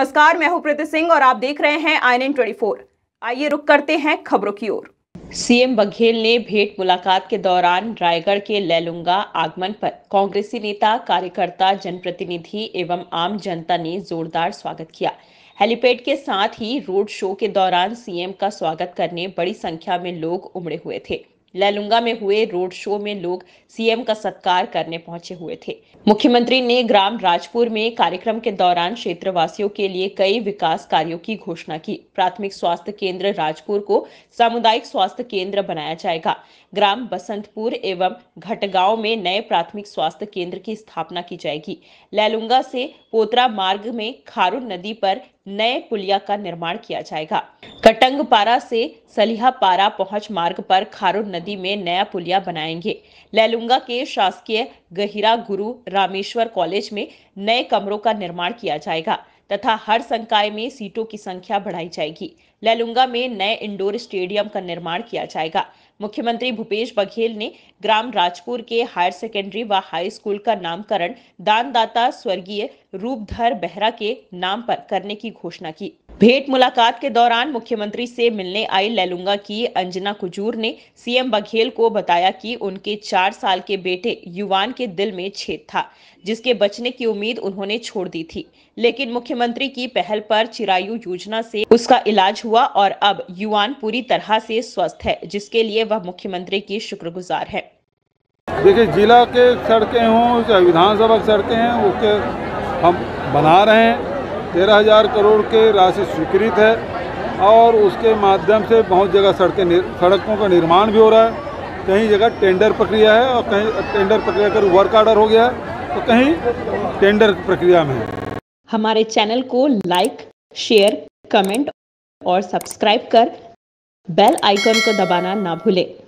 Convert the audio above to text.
नमस्कार मैं हूं प्रीति सिंह और आप देख रहे हैं आई एन आइए रुक करते हैं खबरों की ओर सीएम बघेल ने भेंट मुलाकात के दौरान रायगढ़ के लैलुंगा आगमन पर कांग्रेसी नेता कार्यकर्ता जनप्रतिनिधि एवं आम जनता ने जोरदार स्वागत किया हेलीपैड के साथ ही रोड शो के दौरान सीएम का स्वागत करने बड़ी संख्या में लोग उमड़े हुए थे लैलुंगा में हुए रोड शो में लोग सीएम का सत्कार करने पहुंचे हुए थे मुख्यमंत्री ने ग्राम राजपुर में कार्यक्रम के दौरान क्षेत्रवासियों के लिए कई विकास कार्यों की घोषणा की प्राथमिक स्वास्थ्य केंद्र राजपुर को सामुदायिक स्वास्थ्य केंद्र बनाया जाएगा ग्राम बसंतपुर एवं घटगांव में नए प्राथमिक स्वास्थ्य केंद्र की स्थापना की जाएगी लैलुंगा से पोतरा मार्ग में खारून नदी पर नए पुलिया का निर्माण किया जाएगा कटंग पारा से सलिहा पारा पहुंच मार्ग पर खारुन नदी में नया पुलिया बनाएंगे लैलुंगा के शासकीय गहिरा गुरु रामेश्वर कॉलेज में नए कमरों का निर्माण किया जाएगा तथा हर संकाय में सीटों की संख्या बढ़ाई जाएगी लैलुंगा में नए इंडोर स्टेडियम का निर्माण किया जाएगा मुख्यमंत्री भूपेश बघेल ने ग्राम राजपुर के हायर सेकेंडरी व हाई स्कूल का नामकरण दानदाता स्वर्गीय रूपधर बेहरा के नाम पर करने की घोषणा की भेंट मुलाकात के दौरान मुख्यमंत्री से मिलने आई लैलुंगा की अंजना कुजूर ने सीएम बघेल को बताया कि उनके चार साल के बेटे युवान के दिल में छेद था जिसके बचने की उम्मीद उन्होंने छोड़ दी थी लेकिन मुख्यमंत्री की पहल पर चिरायु योजना से उसका इलाज हुआ और अब युवान पूरी तरह से स्वस्थ है जिसके लिए वह मुख्यमंत्री की शुक्रगुजार है देखिए जिला के सड़कें हों विधानसभा सड़कें हैं उसके हम बना रहे हैं तेरह हज़ार करोड़ के राशि स्वीकृत है और उसके माध्यम से बहुत जगह सड़कें सड़कों का निर्माण भी हो रहा है कहीं जगह टेंडर प्रक्रिया है और कहीं टेंडर प्रक्रिया कर वर्क आर्डर हो गया है तो कहीं टेंडर प्रक्रिया में है हमारे चैनल को लाइक शेयर कमेंट और सब्सक्राइब कर बेल आइकन को दबाना ना भूलें